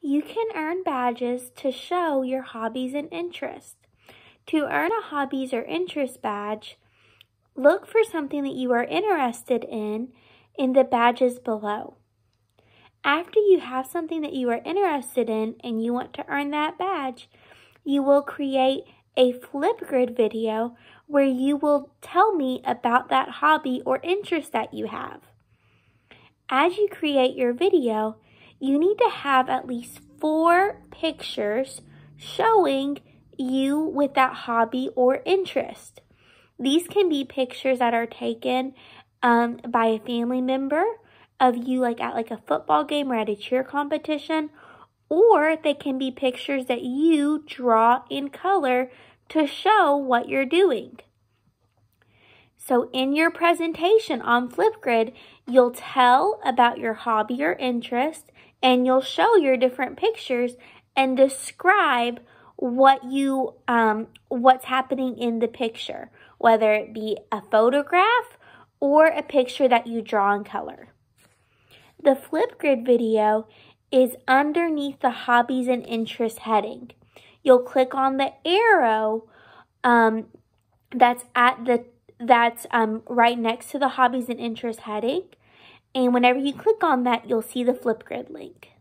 You can earn badges to show your hobbies and interests. To earn a hobbies or interest badge, look for something that you are interested in in the badges below. After you have something that you are interested in and you want to earn that badge, you will create a Flipgrid video where you will tell me about that hobby or interest that you have. As you create your video, you need to have at least four pictures showing you with that hobby or interest. These can be pictures that are taken um, by a family member of you like at like a football game or at a cheer competition or they can be pictures that you draw in color to show what you're doing. So in your presentation on Flipgrid, you'll tell about your hobby or interest and you'll show your different pictures and describe what you um, what's happening in the picture, whether it be a photograph or a picture that you draw in color. The Flipgrid video is underneath the hobbies and interests heading. You'll click on the arrow um, that's at the that's um, right next to the hobbies and interests heading. And whenever you click on that, you'll see the Flipgrid link.